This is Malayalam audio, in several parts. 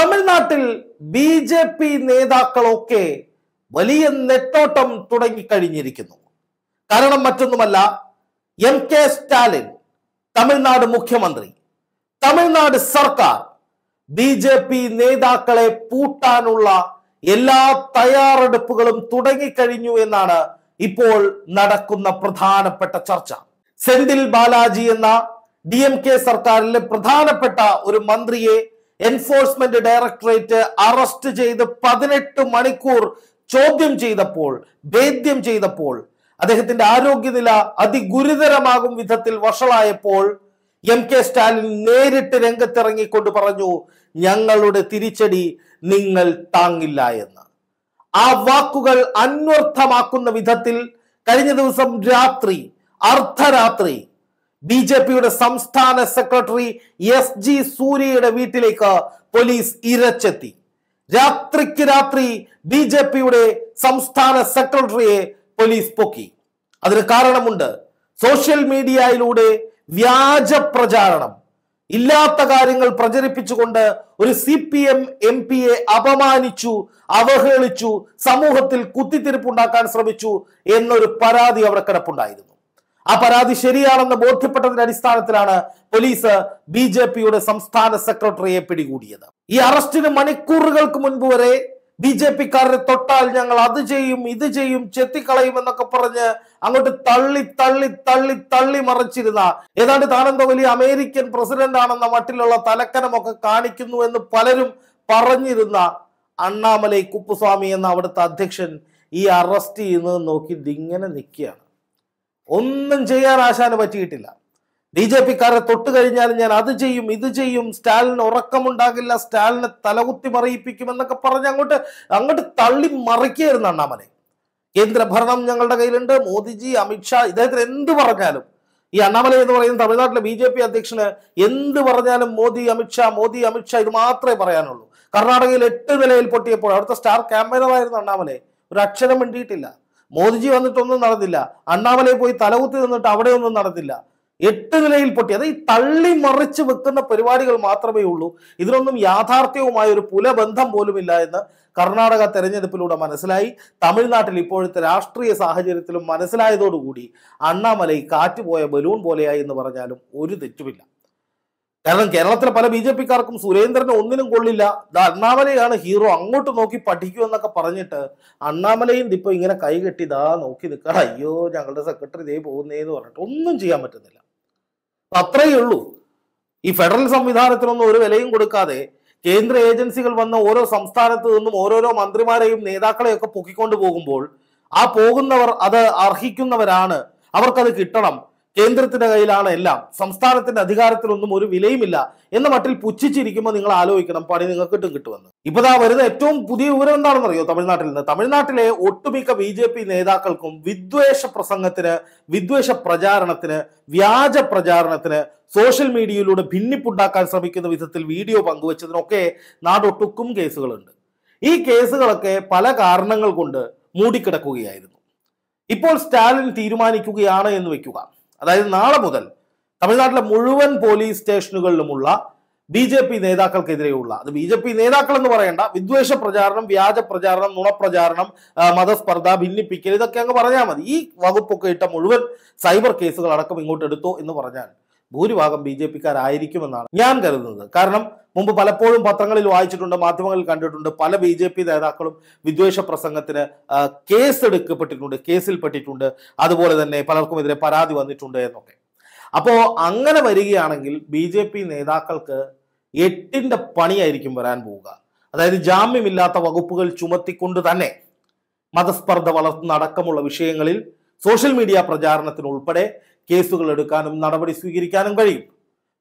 തമിഴ്നാട്ടിൽ ബി ജെ പി നേതാക്കളൊക്കെ വലിയ നെട്ടോട്ടം തുടങ്ങിക്കഴിഞ്ഞിരിക്കുന്നു കാരണം മറ്റൊന്നുമല്ല എം കെ സ്റ്റാലിൻ തമിഴ്നാട് മുഖ്യമന്ത്രി തമിഴ്നാട് സർക്കാർ ബി ജെ പി നേതാക്കളെ പൂട്ടാനുള്ള എല്ലാ തയ്യാറെടുപ്പുകളും തുടങ്ങിക്കഴിഞ്ഞു എന്നാണ് ഇപ്പോൾ നടക്കുന്ന പ്രധാനപ്പെട്ട ചർച്ച സെന്തിൽ ബാലാജി എന്ന ഡി എം കെ സർക്കാരിലെ പ്രധാനപ്പെട്ട ഒരു മന്ത്രിയെ എൻഫോഴ്സ്മെന്റ് ഡയറക്ടറേറ്റ് അറസ്റ്റ് ചെയ്ത് പതിനെട്ട് മണിക്കൂർ ചോദ്യം ചെയ്തപ്പോൾ ഭേദ്യം ചെയ്തപ്പോൾ അദ്ദേഹത്തിന്റെ ആരോഗ്യനില അതിഗുരുതരമാകും വിധത്തിൽ വഷളായപ്പോൾ എം കെ സ്റ്റാലിൻ നേരിട്ട് രംഗത്തിറങ്ങിക്കൊണ്ട് പറഞ്ഞു ഞങ്ങളുടെ തിരിച്ചടി നിങ്ങൾ താങ്ങില്ല എന്ന് ആ വാക്കുകൾ അന്വർത്ഥമാക്കുന്ന വിധത്തിൽ കഴിഞ്ഞ ദിവസം രാത്രി അർദ്ധരാത്രി ബി ജെ പിയുടെ സംസ്ഥാന സെക്രട്ടറി എസ് ജി സൂര്യയുടെ വീട്ടിലേക്ക് പോലീസ് ഇരച്ചെത്തി രാത്രിക്ക് രാത്രി ബി ജെ പിയുടെ സംസ്ഥാന സെക്രട്ടറിയെ പോലീസ് പൊക്കി അതിന് കാരണമുണ്ട് സോഷ്യൽ മീഡിയയിലൂടെ വ്യാജ പ്രചാരണം ഇല്ലാത്ത കാര്യങ്ങൾ പ്രചരിപ്പിച്ചുകൊണ്ട് ഒരു സി പി എം എം പിയെ അപമാനിച്ചു അവഹേളിച്ചു സമൂഹത്തിൽ കുത്തിത്തിരിപ്പുണ്ടാക്കാൻ ശ്രമിച്ചു എന്നൊരു പരാതി അവർക്കിടപ്പുണ്ടായിരുന്നു ആ പരാതി ശരിയാണെന്ന് ബോധ്യപ്പെട്ടതിന്റെ അടിസ്ഥാനത്തിലാണ് പോലീസ് ബി ജെ പിയുടെ സംസ്ഥാന സെക്രട്ടറിയെ പിടികൂടിയത് ഈ അറസ്റ്റിന് മണിക്കൂറുകൾക്ക് മുൻപ് വരെ ബി ജെ പിക്കാരനെ തൊട്ടാൽ ഞങ്ങൾ അത് ചെയ്യും ഇത് ചെയ്യും ചെത്തിക്കളയും എന്നൊക്കെ പറഞ്ഞ് അങ്ങോട്ട് തള്ളി തള്ളി തള്ളി തള്ളി മറിച്ചിരുന്ന ഏതാണ്ട് താനെന്തോ വലിയ അമേരിക്കൻ പ്രസിഡന്റ് ആണെന്ന മട്ടിലുള്ള തലക്കനമൊക്കെ കാണിക്കുന്നു എന്ന് പലരും പറഞ്ഞിരുന്ന അണ്ണാമലൈ കുപ്പുസ്വാമി എന്ന അവിടുത്തെ അധ്യക്ഷൻ ഈ അറസ്റ്റ് ചെയ്യുന്നത് നോക്കി ഇതിങ്ങനെ നിൽക്കുകയാണ് ഒന്നും ചെയ്യാൻ ആശാന് പറ്റിയിട്ടില്ല ബി ജെ പിക്കാരെ തൊട്ട് കഴിഞ്ഞാൽ ഞാൻ അത് ചെയ്യും ഇത് ചെയ്യും സ്റ്റാലിന് ഉറക്കമുണ്ടാകില്ല സ്റ്റാലിനെ തലകുത്തി മറിയിപ്പിക്കും എന്നൊക്കെ പറഞ്ഞ് അങ്ങോട്ട് അങ്ങോട്ട് തള്ളി മറിക്കുകയായിരുന്നു അണ്ണാമനെ കേന്ദ്ര ഭരണം ഞങ്ങളുടെ കയ്യിലുണ്ട് മോദിജി അമിത്ഷാ ഇദ്ദേഹത്തിന് എന്ത് പറഞ്ഞാലും ഈ അണ്ണാമല എന്ന് പറയുന്ന തമിഴ്നാട്ടിലെ ബി ജെ പി അധ്യക്ഷന് എന്ത് പറഞ്ഞാലും മോദി അമിത്ഷാ മോദി അമിത്ഷാ ഇത് മാത്രമേ പറയാനുള്ളൂ കർണാടകയിൽ എട്ട് നിലയിൽ പൊട്ടിയപ്പോൾ അവിടുത്തെ സ്റ്റാർ ക്യാമ്പയിനറായിരുന്നു അണ്ണാമലെ ഒരു അക്ഷരം വേണ്ടിയിട്ടില്ല മോദിജി വന്നിട്ടൊന്നും നടന്നില്ല അണ്ണാമലയിൽ പോയി തലകുത്തി നിന്നിട്ട് അവിടെ ഒന്നും നടന്നില്ല എട്ട് നിലയിൽ പൊട്ടി അത് ഈ തള്ളി മറിച്ച് വെക്കുന്ന പരിപാടികൾ മാത്രമേ ഉള്ളൂ ഇതിനൊന്നും യാഥാർത്ഥ്യവുമായ ഒരു പുലബന്ധം പോലുമില്ല എന്ന് കർണാടക തെരഞ്ഞെടുപ്പിലൂടെ മനസ്സിലായി തമിഴ്നാട്ടിൽ ഇപ്പോഴത്തെ രാഷ്ട്രീയ സാഹചര്യത്തിലും മനസ്സിലായതോടുകൂടി അണ്ണാമലൈ കാറ്റുപോയ ബലൂൺ പോലെയായി എന്ന് പറഞ്ഞാലും ഒരു തെറ്റുമില്ല കാരണം കേരളത്തിലെ പല ബി ജെ പിക്കാർക്കും സുരേന്ദ്രനെ ഒന്നിനും കൊള്ളില്ല ദാ അണ്ണാമലയാണ് ഹീറോ അങ്ങോട്ട് നോക്കി പഠിക്കൂ എന്നൊക്കെ പറഞ്ഞിട്ട് അണ്ണാമലയും ഇപ്പൊ ഇങ്ങനെ കൈ കെട്ടി ഇതാ നോക്കി നിൽക്കുക അയ്യോ ഞങ്ങളുടെ സെക്രട്ടറി ഇതേ പോകുന്നേന്ന് പറഞ്ഞിട്ട് ഒന്നും ചെയ്യാൻ പറ്റുന്നില്ല അത്രയേ ഉള്ളൂ ഈ ഫെഡറൽ സംവിധാനത്തിനൊന്നും ഒരു വിലയും കൊടുക്കാതെ കേന്ദ്ര ഏജൻസികൾ വന്ന ഓരോ സംസ്ഥാനത്ത് നിന്നും ഓരോരോ മന്ത്രിമാരെയും നേതാക്കളെയൊക്കെ പൊക്കിക്കൊണ്ട് പോകുമ്പോൾ ആ പോകുന്നവർ അത് അർഹിക്കുന്നവരാണ് അവർക്കത് കിട്ടണം കേന്ദ്രത്തിന്റെ കയ്യിലാണ് എല്ലാം സംസ്ഥാനത്തിന്റെ അധികാരത്തിലൊന്നും ഒരു വിലയുമില്ല എന്ന മട്ടിൽ പുച്ഛിച്ചിരിക്കുമ്പോൾ നിങ്ങൾ ആലോചിക്കണം പണി നിങ്ങൾക്ക് കിട്ടും കിട്ടുമെന്ന് ഇപ്പൊ ദാ വരുന്ന ഏറ്റവും പുതിയ വിവരം എന്താണെന്നറിയോ തമിഴ്നാട്ടിൽ നിന്ന് തമിഴ്നാട്ടിലെ ഒട്ടുമിക്ക ബി ജെ പി നേതാക്കൾക്കും വിദ്വേഷ പ്രസംഗത്തിന് വിദ്വേഷ പ്രചാരണത്തിന് വ്യാജ പ്രചാരണത്തിന് സോഷ്യൽ മീഡിയയിലൂടെ ഭിന്നിപ്പുണ്ടാക്കാൻ ശ്രമിക്കുന്ന വിധത്തിൽ വീഡിയോ പങ്കുവച്ചതിനൊക്കെ നാടൊട്ടുക്കും കേസുകളുണ്ട് ഈ കേസുകളൊക്കെ പല കാരണങ്ങൾ കൊണ്ട് മൂടിക്കിടക്കുകയായിരുന്നു ഇപ്പോൾ സ്റ്റാലിൻ തീരുമാനിക്കുകയാണ് എന്ന് വെക്കുക അതായത് നാളെ മുതൽ തമിഴ്നാട്ടിലെ മുഴുവൻ പോലീസ് സ്റ്റേഷനുകളിലുമുള്ള ബി ജെ പി നേതാക്കൾക്കെതിരെയുള്ള അത് ബി ജെ പി നേതാക്കൾ എന്ന് പറയേണ്ട വിദ്വേഷ പ്രചാരണം വ്യാജ പ്രചാരണം നുണപ്രചാരണം മതസ്പർദ്ധ ഭിന്നിപ്പിക്കൽ ഇതൊക്കെ അങ്ങ് പറഞ്ഞാൽ മതി ഈ വകുപ്പൊക്കെ ഇട്ട മുഴുവൻ സൈബർ കേസുകൾ അടക്കം ഇങ്ങോട്ട് എടുത്തോ എന്ന് പറഞ്ഞാൽ ഭൂരിഭാഗം ബി ജെ പിക്കാരായിരിക്കുമെന്നാണ് ഞാൻ കരുതുന്നത് കാരണം മുമ്പ് പലപ്പോഴും പത്രങ്ങളിൽ വായിച്ചിട്ടുണ്ട് മാധ്യമങ്ങളിൽ കണ്ടിട്ടുണ്ട് പല ബി ജെ പി നേതാക്കളും വിദ്വേഷ പ്രസംഗത്തിന് കേസെടുക്കപ്പെട്ടിട്ടുണ്ട് കേസിൽപ്പെട്ടിട്ടുണ്ട് അതുപോലെ തന്നെ പലർക്കുമെതിരെ പരാതി വന്നിട്ടുണ്ട് എന്നൊക്കെ അപ്പോൾ അങ്ങനെ വരികയാണെങ്കിൽ ബി ജെ പി നേതാക്കൾക്ക് എട്ടിൻ്റെ പണിയായിരിക്കും വരാൻ പോവുക അതായത് ജാമ്യമില്ലാത്ത വകുപ്പുകൾ ചുമത്തിക്കൊണ്ട് തന്നെ മതസ്പർദ്ധ വളർത്തുന്ന അടക്കമുള്ള വിഷയങ്ങളിൽ സോഷ്യൽ മീഡിയ പ്രചാരണത്തിനുൾപ്പെടെ കേസുകൾ എടുക്കാനും നടപടി സ്വീകരിക്കാനും കഴിയും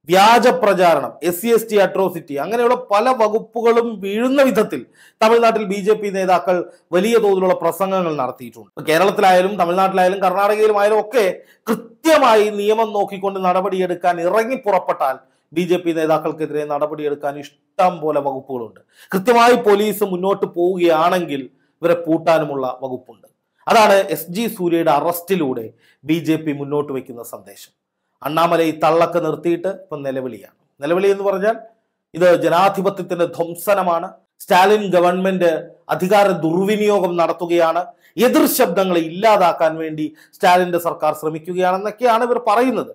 വ്യാജ പ്രചാരണം S C S T atrocity അങ്ങനെയുള്ള പല വകുപ്പുകളും വീഴുന്ന വിധത്തിൽ തമിഴ്നാട്ടിൽ ബി ജെ പി നേതാക്കൾ വലിയ തോതിലുള്ള പ്രസംഗങ്ങൾ നടത്തിയിട്ടുണ്ട് കേരളത്തിലായാലും തമിഴ്നാട്ടിലായാലും കർണാടകയിലുമായാലും ഒക്കെ കൃത്യമായി നിയമം നോക്കിക്കൊണ്ട് നടപടിയെടുക്കാൻ ഇറങ്ങി പുറപ്പെട്ടാൽ ബി ജെ പി നേതാക്കൾക്കെതിരെ നടപടിയെടുക്കാൻ ഇഷ്ടം പോലെ വകുപ്പുകളുണ്ട് കൃത്യമായി പോലീസ് മുന്നോട്ട് പോവുകയാണെങ്കിൽ ഇവരെ പൂട്ടാനുമുള്ള വകുപ്പുണ്ട് അതാണ് എസ് ജി സൂര്യയുടെ അറസ്റ്റിലൂടെ ബി ജെ പി മുന്നോട്ട് വയ്ക്കുന്ന സന്ദേശം അണ്ണാമല ഈ തള്ളൊക്കെ നിർത്തിയിട്ട് ഇപ്പൊ നിലവിളിയാണ് നിലവിളി എന്ന് പറഞ്ഞാൽ ഇത് ജനാധിപത്യത്തിന്റെ ധ്വംസനമാണ് സ്റ്റാലിൻ ഗവൺമെന്റ് അധികാര ദുർവിനിയോഗം നടത്തുകയാണ് എതിർ ശബ്ദങ്ങളെ ഇല്ലാതാക്കാൻ വേണ്ടി സ്റ്റാലിന്റെ സർക്കാർ ശ്രമിക്കുകയാണെന്നൊക്കെയാണ് ഇവർ പറയുന്നത്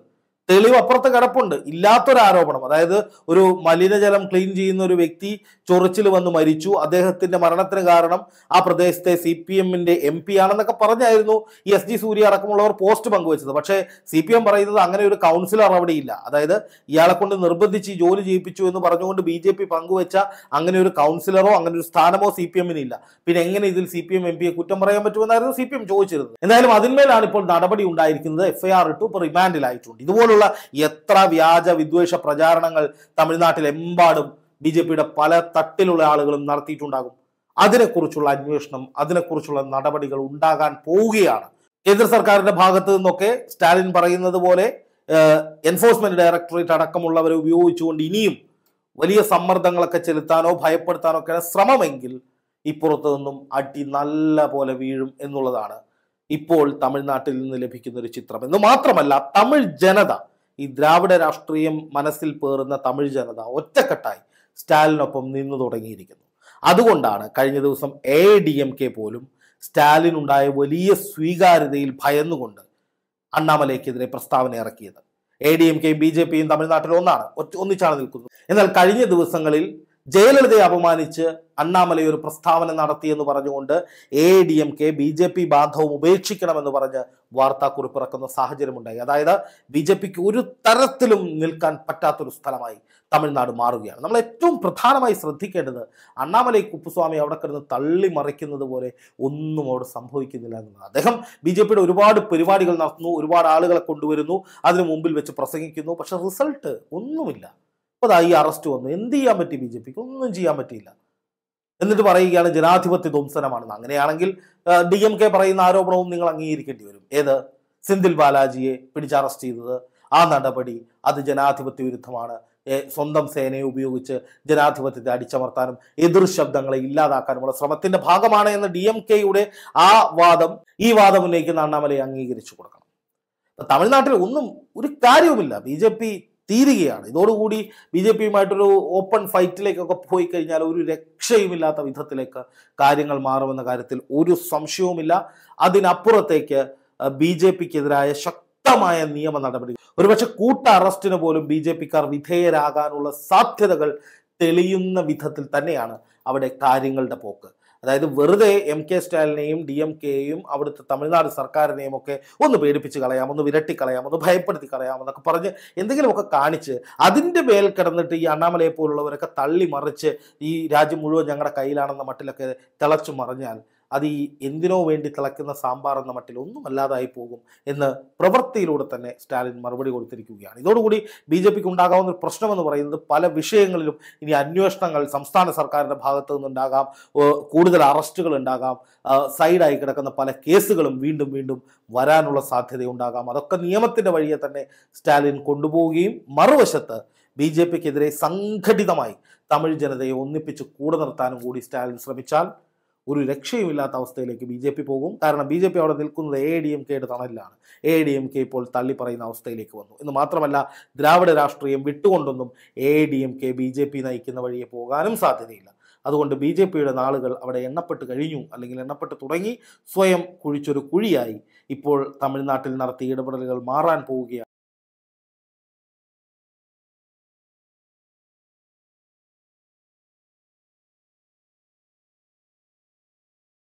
തെളിവ് അപ്പുറത്ത് കിടപ്പുണ്ട് ഇല്ലാത്തൊരാരോപണം അതായത് ഒരു മലിനജലം ക്ലീൻ ചെയ്യുന്ന ഒരു വ്യക്തി ചൊറിച്ചിൽ വന്ന് മരിച്ചു അദ്ദേഹത്തിന്റെ മരണത്തിന് കാരണം ആ പ്രദേശത്തെ സി പി എമ്മിന്റെ എം പി ആണെന്നൊക്കെ പറഞ്ഞായിരുന്നു എസ് ജി സൂര്യ അടക്കമുള്ളവർ പോസ്റ്റ് പങ്കുവച്ചത് പക്ഷേ സി പി എം പറയുന്നത് അങ്ങനെ ഒരു കൗൺസിലർ ഇല്ല അതായത് ഇയാളെ കൊണ്ട് നിർബന്ധിച്ച് ജോലി ചെയ്യിപ്പിച്ചു എന്ന് പറഞ്ഞുകൊണ്ട് ബി ജെ പി പങ്കുവച്ച അങ്ങനെ ഒരു കൗൺസിലറോ അങ്ങനെ ഒരു സ്ഥാനമോ സി പി ഇല്ല പിന്നെ എങ്ങനെ ഇതിൽ സി പി എം എം പിയെ കുറ്റം പറയാൻ പറ്റുമെന്നായിരുന്നു സി പി എം ചോദിച്ചിരുന്നത് എന്തായാലും അതിന്മേലാണ് ഇപ്പോൾ നടപടി ഉണ്ടായിരിക്കുന്നത് എഫ്ഐആർ ഇട്ടു ഇപ്പോൾ റിമാൻഡിലായിട്ടുണ്ട് ഇതുപോലെ ഇതുപോലുള്ള എത്ര വ്യാജ വിദ്വേഷ പ്രചാരണങ്ങൾ തമിഴ്നാട്ടിലെമ്പാടും ബി ജെ പിയുടെ പല തട്ടിലുള്ള ആളുകളും നടത്തിയിട്ടുണ്ടാകും അതിനെക്കുറിച്ചുള്ള അന്വേഷണം അതിനെക്കുറിച്ചുള്ള നടപടികൾ ഉണ്ടാകാൻ പോവുകയാണ് കേന്ദ്ര സർക്കാരിന്റെ ഭാഗത്തു നിന്നൊക്കെ സ്റ്റാലിൻ പറയുന്നത് പോലെ എൻഫോഴ്സ്മെന്റ് ഡയറക്ടറേറ്റ് അടക്കമുള്ളവരെ ഉപയോഗിച്ചുകൊണ്ട് ഇനിയും വലിയ സമ്മർദ്ദങ്ങളൊക്കെ ചെലുത്താനോ ഭയപ്പെടുത്താനോ ഒക്കെ ശ്രമമെങ്കിൽ ഇപ്പുറത്തു നിന്നും അടി നല്ല പോലെ വീഴും എന്നുള്ളതാണ് ഇപ്പോൾ തമിഴ്നാട്ടിൽ നിന്ന് ലഭിക്കുന്ന ഒരു ചിത്രം എന്ന് മാത്രമല്ല തമിഴ് ജനത ഈ ദ്രാവിഡ രാഷ്ട്രീയം മനസ്സിൽ പേറുന്ന തമിഴ് ജനത ഒറ്റക്കെട്ടായി സ്റ്റാലിനൊപ്പം നിന്നു തുടങ്ങിയിരിക്കുന്നു അതുകൊണ്ടാണ് കഴിഞ്ഞ ദിവസം എ ഡി എം കെ പോലും സ്റ്റാലിനുണ്ടായ വലിയ സ്വീകാര്യതയിൽ ഭയന്നുകൊണ്ട് അണ്ണാമലയ്ക്കെതിരെ പ്രസ്താവന ഇറക്കിയത് എ ഡി എം കെയും ബി ജെ പിയും തമിഴ്നാട്ടിൽ ഒന്നാണ് ഒന്നിച്ചാണ് നിൽക്കുന്നത് എന്നാൽ കഴിഞ്ഞ ദിവസങ്ങളിൽ ജയലളിതയെ അപമാനിച്ച് അണ്ണാമല ഒരു പ്രസ്താവന നടത്തിയെന്ന് പറഞ്ഞുകൊണ്ട് A D M K B J P ബാന്ധവം ഉപേക്ഷിക്കണമെന്ന് പറഞ്ഞ് വാർത്താക്കുറിപ്പ് ഇറക്കുന്ന സാഹചര്യമുണ്ടായി അതായത് ബി ജെ പിക്ക് ഒരു തരത്തിലും നിൽക്കാൻ പറ്റാത്തൊരു സ്ഥലമായി തമിഴ്നാട് മാറുകയാണ് നമ്മൾ ഏറ്റവും പ്രധാനമായി ശ്രദ്ധിക്കേണ്ടത് അണ്ണാമലൈ കുപ്പുസ്വാമി അവിടെ കിടന്ന് തള്ളി മറിക്കുന്നത് പോലെ ഒന്നും അവിടെ സംഭവിക്കുന്നില്ല എന്നാണ് അദ്ദേഹം ബി ജെ പിയുടെ ഒരുപാട് പരിപാടികൾ നടത്തുന്നു ഒരുപാട് ആളുകളെ കൊണ്ടുവരുന്നു അതിനു മുമ്പിൽ വെച്ച് പ്രസംഗിക്കുന്നു പക്ഷെ റിസൾട്ട് ഒന്നുമില്ല മുപ്പതായി അറസ്റ്റ് വന്നു എന്ത് ചെയ്യാൻ പറ്റി ബി ജെ പിക്ക് ഒന്നും ചെയ്യാൻ പറ്റിയില്ല എന്നിട്ട് പറയുകയാണ് ജനാധിപത്യ ധ്വംസനമാണെന്ന് അങ്ങനെയാണെങ്കിൽ ഡി എം കെ പറയുന്ന ആരോപണവും നിങ്ങൾ അംഗീകരിക്കേണ്ടി വരും ഏത് സിന്ധിൽ ബാലാജിയെ പിടിച്ച് അറസ്റ്റ് ചെയ്തത് ആ നടപടി അത് ജനാധിപത്യ വിരുദ്ധമാണ് സ്വന്തം സേനയെ ഉപയോഗിച്ച് ജനാധിപത്യത്തെ അടിച്ചമർത്താനും എതിർ ശബ്ദങ്ങളെ ഇല്ലാതാക്കാനുമുള്ള ശ്രമത്തിന്റെ ഭാഗമാണ് എന്ന ഡി എം കെയുടെ ആ വാദം ഈ വാദം ഉന്നയിക്കുന്ന അണ്ണാമലയെ അംഗീകരിച്ചു കൊടുക്കണം തമിഴ്നാട്ടിൽ ഒന്നും ഒരു കാര്യവുമില്ല ബി ജെ പി തീരുകയാണ് ഇതോടുകൂടി ബി ജെ പിയുമായിട്ടൊരു ഓപ്പൺ ഫൈറ്റിലേക്കൊക്കെ പോയി കഴിഞ്ഞാൽ ഒരു രക്ഷയുമില്ലാത്ത വിധത്തിലേക്ക് കാര്യങ്ങൾ മാറുമെന്ന കാര്യത്തിൽ ഒരു സംശയവുമില്ല അതിനപ്പുറത്തേക്ക് ബി ജെ പിക്കെതിരായ ശക്തമായ നിയമ നടപടി ഒരുപക്ഷെ കൂട്ട അറസ്റ്റിന് പോലും ബി ജെ പിക്കാർ വിധേയരാകാനുള്ള സാധ്യതകൾ തെളിയുന്ന വിധത്തിൽ തന്നെയാണ് അവിടെ കാര്യങ്ങളുടെ പോക്ക് അതായത് വെറുതെ എം കെ സ്റ്റാലിനെയും ഡി എം കെയും അവിടുത്തെ തമിഴ്നാട് സർക്കാരിനെയും ഒക്കെ ഒന്ന് പേടിപ്പിച്ച് കളയാം ഒന്ന് കളയാം ഒന്ന് ഭയപ്പെടുത്തി കളയാം എന്നൊക്കെ പറഞ്ഞ് എന്തെങ്കിലുമൊക്കെ കാണിച്ച് അതിൻ്റെ മേൽ കിടന്നിട്ട് ഈ അണ്ണാമലയെ പോലുള്ളവരൊക്കെ തള്ളി മറിച്ച് ഈ രാജ്യം മുഴുവൻ ഞങ്ങളുടെ കയ്യിലാണെന്ന മട്ടിലൊക്കെ തിളച്ചു മറിഞ്ഞാൽ അത് ഈ എന്തിനോ വേണ്ടി തിളയ്ക്കുന്ന സാമ്പാർ എന്ന മട്ടിൽ ഒന്നുമല്ലാതായി പോകും എന്ന് പ്രവൃത്തിയിലൂടെ തന്നെ സ്റ്റാലിൻ മറുപടി കൊടുത്തിരിക്കുകയാണ് ഇതോടുകൂടി ബി ജെ പിക്ക് ഉണ്ടാകാവുന്ന ഒരു പ്രശ്നമെന്ന് പറയുന്നത് പല വിഷയങ്ങളിലും ഇനി അന്വേഷണങ്ങൾ സംസ്ഥാന സർക്കാരിൻ്റെ ഭാഗത്തു നിന്നുണ്ടാകാം കൂടുതൽ അറസ്റ്റുകൾ ഉണ്ടാകാം സൈഡായി കിടക്കുന്ന പല കേസുകളും വീണ്ടും വീണ്ടും വരാനുള്ള സാധ്യതയുണ്ടാകാം അതൊക്കെ നിയമത്തിൻ്റെ വഴിയെ തന്നെ സ്റ്റാലിൻ കൊണ്ടുപോവുകയും മറുവശത്ത് ബി ജെ പിക്കെതിരെ സംഘടിതമായി തമിഴ് ജനതയെ ഒന്നിപ്പിച്ച് കൂടെ നിർത്താനും കൂടി സ്റ്റാലിൻ ശ്രമിച്ചാൽ ഒരു രക്ഷയുമില്ലാത്ത അവസ്ഥയിലേക്ക് ബി ജെ പി പോകും കാരണം ബി ജെ പി അവിടെ നിൽക്കുന്നത് എ ഡി എം കെയുടെ തണലിലാണ് എ ഡി എം കെ ഇപ്പോൾ പറയുന്ന അവസ്ഥയിലേക്ക് വന്നു എന്ന് മാത്രമല്ല ദ്രാവിഡ രാഷ്ട്രീയം വിട്ടുകൊണ്ടൊന്നും A D M K B J P നയിക്കുന്ന വഴിയെ പോകാനും സാധ്യതയില്ല അതുകൊണ്ട് ബി ജെ പിയുടെ നാളുകൾ അവിടെ എണ്ണപ്പെട്ട് കഴിഞ്ഞു അല്ലെങ്കിൽ എണ്ണപ്പെട്ട് തുടങ്ങി സ്വയം കുഴിച്ചൊരു കുഴിയായി ഇപ്പോൾ തമിഴ്നാട്ടിൽ നടത്തിയ ഇടപെടലുകൾ മാറാൻ പോവുകയാണ്